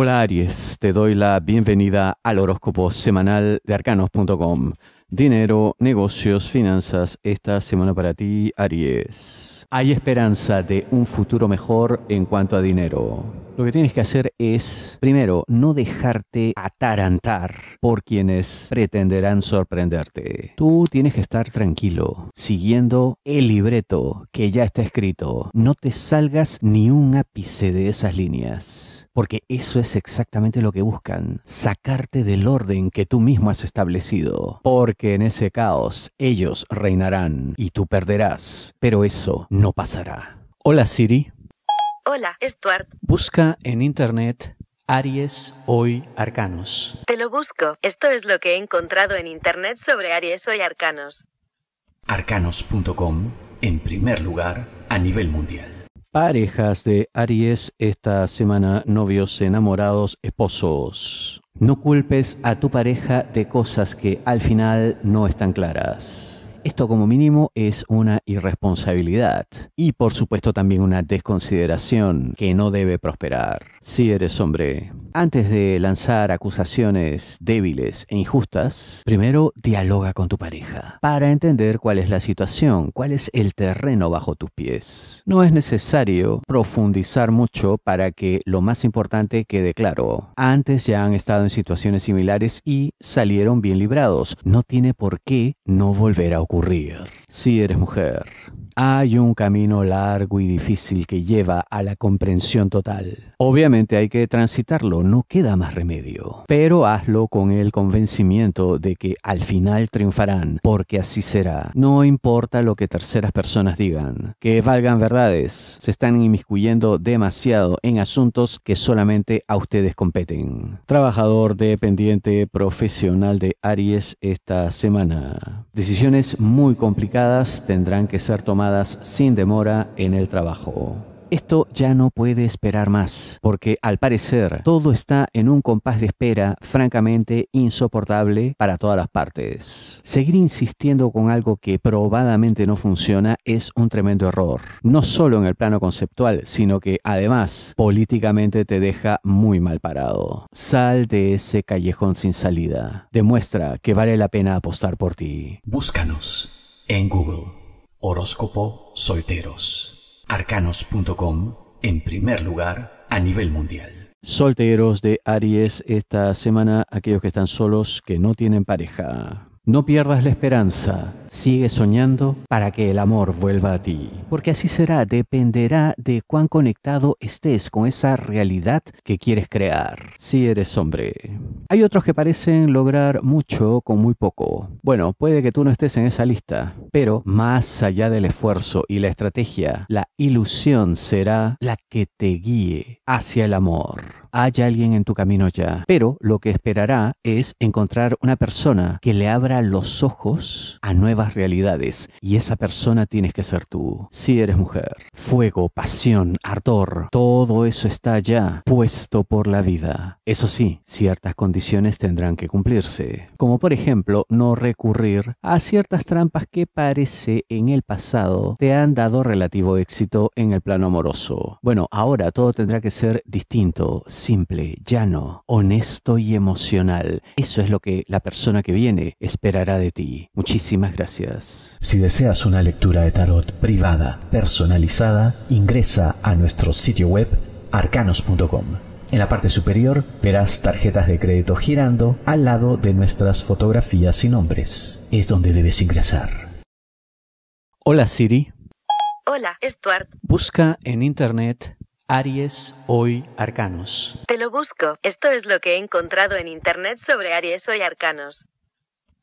Hola Aries, te doy la bienvenida al horóscopo semanal de arcanos.com dinero, negocios, finanzas. Esta semana para ti, Aries. Hay esperanza de un futuro mejor en cuanto a dinero. Lo que tienes que hacer es, primero, no dejarte atarantar por quienes pretenderán sorprenderte. Tú tienes que estar tranquilo, siguiendo el libreto que ya está escrito. No te salgas ni un ápice de esas líneas, porque eso es exactamente lo que buscan, sacarte del orden que tú mismo has establecido que en ese caos ellos reinarán y tú perderás, pero eso no pasará. Hola Siri. Hola, Stuart. Busca en internet Aries hoy Arcanos. Te lo busco. Esto es lo que he encontrado en internet sobre Aries hoy Arcanos. Arcanos.com, en primer lugar, a nivel mundial parejas de Aries esta semana, novios, enamorados, esposos. No culpes a tu pareja de cosas que al final no están claras. Esto como mínimo es una irresponsabilidad y por supuesto también una desconsideración que no debe prosperar. Si eres hombre, antes de lanzar acusaciones débiles e injustas, primero dialoga con tu pareja para entender cuál es la situación, cuál es el terreno bajo tus pies. No es necesario profundizar mucho para que lo más importante quede claro. Antes ya han estado en situaciones similares y salieron bien librados. No tiene por qué no volver a ocurrir. Si eres mujer, hay un camino largo y difícil que lleva a la comprensión total. Obviamente hay que transitarlo, no queda más remedio. Pero hazlo con el convencimiento de que al final triunfarán, porque así será. No importa lo que terceras personas digan, que valgan verdades, se están inmiscuyendo demasiado en asuntos que solamente a ustedes competen. Trabajador dependiente profesional de Aries esta semana. Decisiones muy complicadas tendrán que ser tomadas sin demora en el trabajo. Esto ya no puede esperar más, porque al parecer todo está en un compás de espera francamente insoportable para todas las partes. Seguir insistiendo con algo que probadamente no funciona es un tremendo error, no solo en el plano conceptual, sino que además políticamente te deja muy mal parado. Sal de ese callejón sin salida. Demuestra que vale la pena apostar por ti. Búscanos en Google. Horóscopo Solteros arcanos.com en primer lugar a nivel mundial. Solteros de Aries esta semana, aquellos que están solos, que no tienen pareja. No pierdas la esperanza, sigue soñando para que el amor vuelva a ti. Porque así será, dependerá de cuán conectado estés con esa realidad que quieres crear, si eres hombre. Hay otros que parecen lograr mucho con muy poco. Bueno, puede que tú no estés en esa lista, pero más allá del esfuerzo y la estrategia, la ilusión será la que te guíe hacia el amor. Hay alguien en tu camino ya, pero lo que esperará es encontrar una persona que le abra los ojos a nuevas realidades y esa persona tienes que ser tú, si eres mujer. Fuego, pasión, ardor, todo eso está ya puesto por la vida. Eso sí, ciertas condiciones tendrán que cumplirse, como por ejemplo no recurrir a ciertas trampas que parece en el pasado te han dado relativo éxito en el plano amoroso. Bueno, ahora todo tendrá que ser distinto simple, llano, honesto y emocional. Eso es lo que la persona que viene esperará de ti. Muchísimas gracias. Si deseas una lectura de tarot privada, personalizada, ingresa a nuestro sitio web arcanos.com. En la parte superior verás tarjetas de crédito girando al lado de nuestras fotografías y nombres. Es donde debes ingresar. Hola Siri. Hola, Stuart. Busca en internet Aries hoy Arcanos. Te lo busco. Esto es lo que he encontrado en internet sobre Aries hoy Arcanos.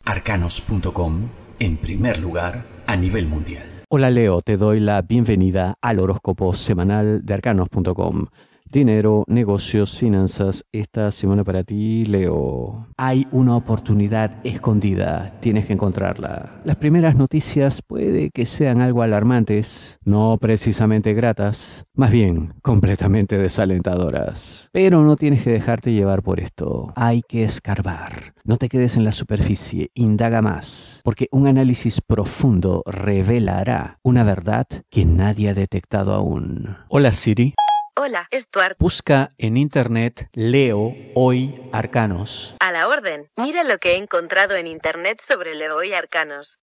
Arcanos.com, en primer lugar, a nivel mundial. Hola Leo, te doy la bienvenida al horóscopo semanal de arcanos.com dinero, negocios, finanzas. Esta semana para ti, Leo. Hay una oportunidad escondida, tienes que encontrarla. Las primeras noticias puede que sean algo alarmantes, no precisamente gratas, más bien completamente desalentadoras. Pero no tienes que dejarte llevar por esto. Hay que escarbar. No te quedes en la superficie, indaga más, porque un análisis profundo revelará una verdad que nadie ha detectado aún. Hola Siri. Hola, Stuart. Busca en internet Leo Hoy Arcanos. A la orden. Mira lo que he encontrado en internet sobre Leo Hoy Arcanos.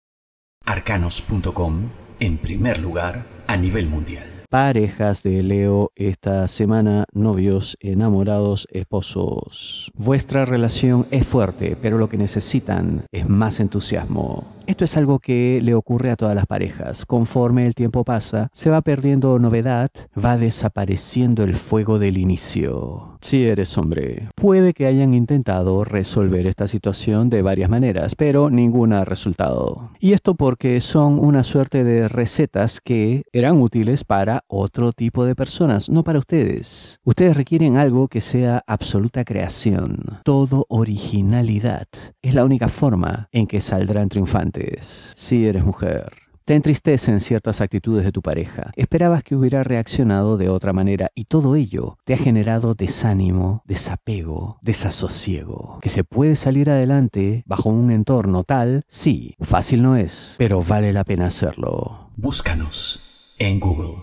Arcanos.com, en primer lugar, a nivel mundial. Parejas de Leo esta semana, novios, enamorados, esposos. Vuestra relación es fuerte, pero lo que necesitan es más entusiasmo. Esto es algo que le ocurre a todas las parejas. Conforme el tiempo pasa, se va perdiendo novedad, va desapareciendo el fuego del inicio. Si eres hombre, puede que hayan intentado resolver esta situación de varias maneras, pero ninguna ha resultado. Y esto porque son una suerte de recetas que eran útiles para otro tipo de personas, no para ustedes. Ustedes requieren algo que sea absoluta creación. Todo originalidad es la única forma en que saldrán triunfantes si eres mujer. Te entristecen ciertas actitudes de tu pareja. Esperabas que hubiera reaccionado de otra manera y todo ello te ha generado desánimo, desapego, desasosiego. Que se puede salir adelante bajo un entorno tal, sí, fácil no es, pero vale la pena hacerlo. Búscanos en Google.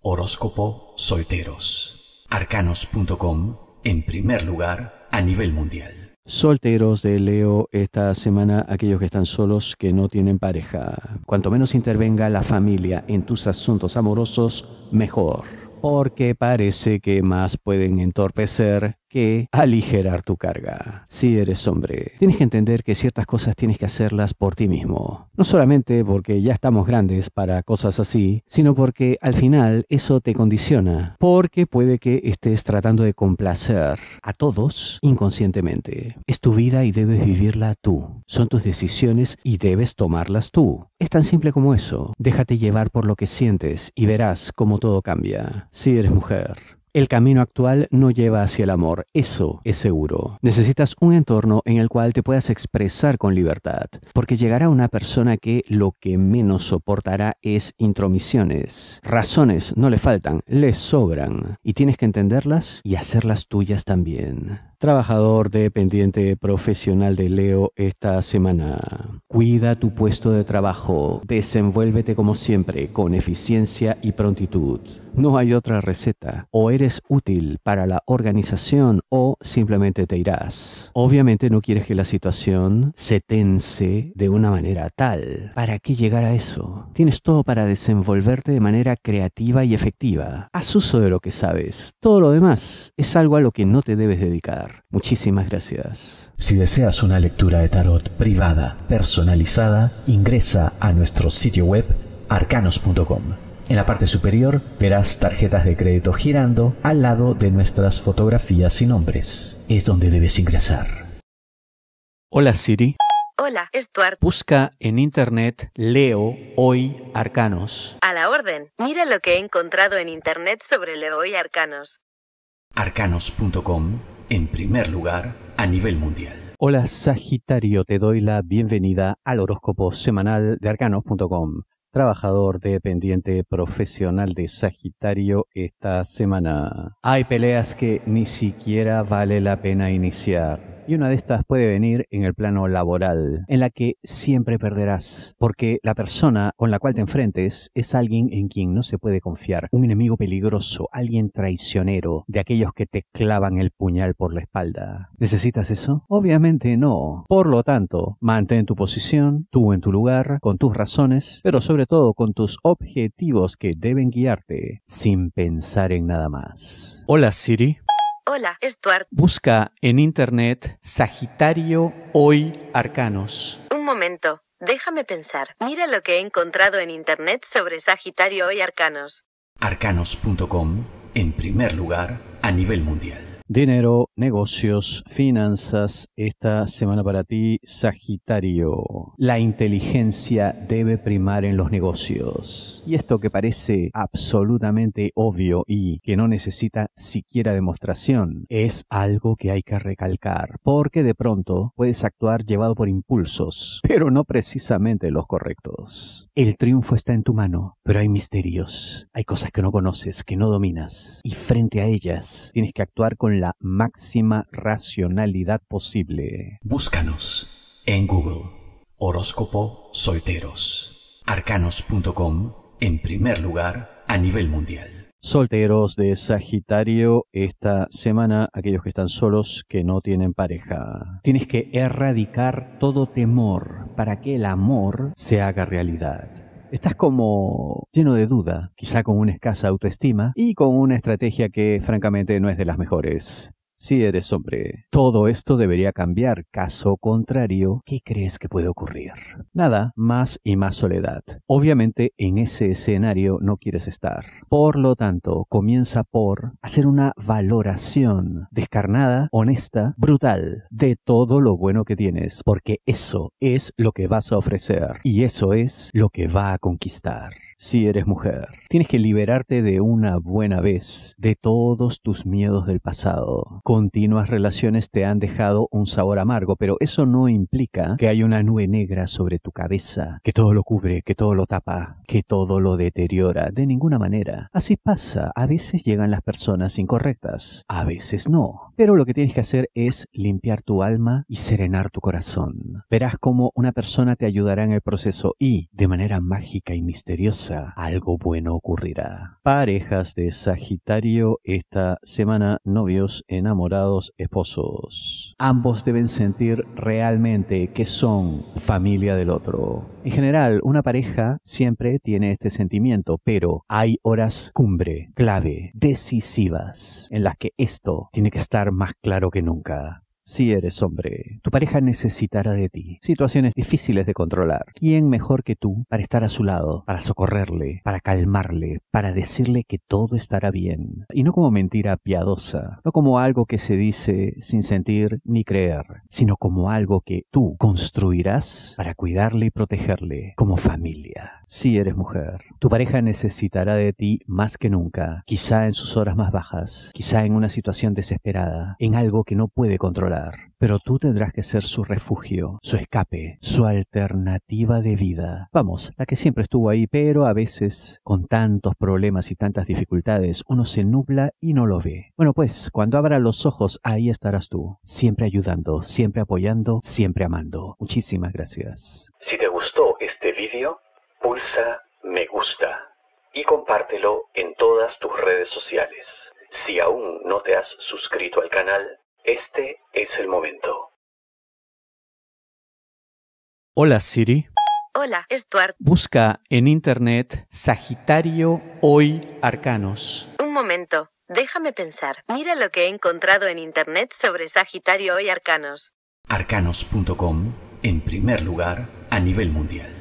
Horóscopo Solteros. Arcanos.com en primer lugar a nivel mundial solteros de Leo esta semana, aquellos que están solos, que no tienen pareja. Cuanto menos intervenga la familia en tus asuntos amorosos, mejor, porque parece que más pueden entorpecer que aligerar tu carga. Si eres hombre, tienes que entender que ciertas cosas tienes que hacerlas por ti mismo. No solamente porque ya estamos grandes para cosas así, sino porque al final eso te condiciona, porque puede que estés tratando de complacer a todos inconscientemente. Es tu vida y debes vivirla tú. Son tus decisiones y debes tomarlas tú. Es tan simple como eso. Déjate llevar por lo que sientes y verás cómo todo cambia. Si eres mujer, el camino actual no lleva hacia el amor, eso es seguro. Necesitas un entorno en el cual te puedas expresar con libertad, porque llegará una persona que lo que menos soportará es intromisiones. Razones no le faltan, le sobran, y tienes que entenderlas y hacerlas tuyas también trabajador dependiente profesional de Leo esta semana. Cuida tu puesto de trabajo, desenvuélvete como siempre, con eficiencia y prontitud. No hay otra receta. O eres útil para la organización o simplemente te irás. Obviamente no quieres que la situación se tense de una manera tal. ¿Para qué llegar a eso? Tienes todo para desenvolverte de manera creativa y efectiva. Haz uso de lo que sabes. Todo lo demás es algo a lo que no te debes dedicar. Muchísimas gracias. Si deseas una lectura de tarot privada, personalizada, ingresa a nuestro sitio web arcanos.com. En la parte superior verás tarjetas de crédito girando al lado de nuestras fotografías y nombres. Es donde debes ingresar. Hola Siri. Hola, Stuart. Busca en internet Leo Hoy Arcanos. A la orden. Mira lo que he encontrado en internet sobre Leo Hoy Arcanos. Arcanos.com, en primer lugar, a nivel mundial. Hola Sagitario, te doy la bienvenida al horóscopo semanal de arcanos.com trabajador dependiente profesional de Sagitario esta semana. Hay peleas que ni siquiera vale la pena iniciar. Y una de estas puede venir en el plano laboral, en la que siempre perderás, porque la persona con la cual te enfrentes es alguien en quien no se puede confiar, un enemigo peligroso, alguien traicionero, de aquellos que te clavan el puñal por la espalda. ¿Necesitas eso? Obviamente no. Por lo tanto, mantén tu posición, tú en tu lugar, con tus razones, pero sobre todo con tus objetivos que deben guiarte sin pensar en nada más. Hola Siri. Hola, Stuart. Busca en internet Sagitario Hoy Arcanos. Un momento, déjame pensar. Mira lo que he encontrado en internet sobre Sagitario Hoy Arcanos. Arcanos.com, en primer lugar, a nivel mundial. Dinero, negocios, finanzas, esta semana para ti, Sagitario. La inteligencia debe primar en los negocios. Y esto que parece absolutamente obvio y que no necesita siquiera demostración, es algo que hay que recalcar, porque de pronto puedes actuar llevado por impulsos, pero no precisamente los correctos. El triunfo está en tu mano, pero hay misterios, hay cosas que no conoces, que no dominas, y frente a ellas tienes que actuar con la máxima racionalidad posible. Búscanos en Google. Horóscopo Solteros. Arcanos.com en primer lugar a nivel mundial. Solteros de Sagitario esta semana, aquellos que están solos, que no tienen pareja. Tienes que erradicar todo temor para que el amor se haga realidad. Estás como lleno de duda, quizá con una escasa autoestima y con una estrategia que francamente no es de las mejores. Si eres hombre, todo esto debería cambiar. Caso contrario, ¿qué crees que puede ocurrir? Nada, más y más soledad. Obviamente en ese escenario no quieres estar. Por lo tanto, comienza por hacer una valoración descarnada, honesta, brutal de todo lo bueno que tienes, porque eso es lo que vas a ofrecer y eso es lo que va a conquistar si eres mujer. Tienes que liberarte de una buena vez de todos tus miedos del pasado. Continuas relaciones te han dejado un sabor amargo, pero eso no implica que hay una nube negra sobre tu cabeza, que todo lo cubre, que todo lo tapa, que todo lo deteriora, de ninguna manera. Así pasa, a veces llegan las personas incorrectas, a veces no. Pero lo que tienes que hacer es limpiar tu alma y serenar tu corazón. Verás cómo una persona te ayudará en el proceso y, de manera mágica y misteriosa, algo bueno ocurrirá. Parejas de Sagitario esta semana, novios, enamorados, esposos. Ambos deben sentir realmente que son familia del otro. En general, una pareja siempre tiene este sentimiento, pero hay horas cumbre, clave, decisivas, en las que esto tiene que estar más claro que nunca. Si eres hombre, tu pareja necesitará de ti. Situaciones difíciles de controlar. ¿Quién mejor que tú para estar a su lado, para socorrerle, para calmarle, para decirle que todo estará bien? Y no como mentira piadosa, no como algo que se dice sin sentir ni creer, sino como algo que tú construirás para cuidarle y protegerle como familia. Si eres mujer, tu pareja necesitará de ti más que nunca, quizá en sus horas más bajas, quizá en una situación desesperada, en algo que no puede controlar pero tú tendrás que ser su refugio, su escape, su alternativa de vida. Vamos, la que siempre estuvo ahí, pero a veces con tantos problemas y tantas dificultades, uno se nubla y no lo ve. Bueno, pues cuando abra los ojos, ahí estarás tú, siempre ayudando, siempre apoyando, siempre amando. Muchísimas gracias. Si te gustó este vídeo, pulsa me gusta y compártelo en todas tus redes sociales. Si aún no te has suscrito al canal, este es el momento. Hola Siri. Hola, Stuart. Busca en internet Sagitario hoy arcanos. Un momento, déjame pensar. Mira lo que he encontrado en internet sobre Sagitario hoy arcanos. Arcanos.com, en primer lugar, a nivel mundial.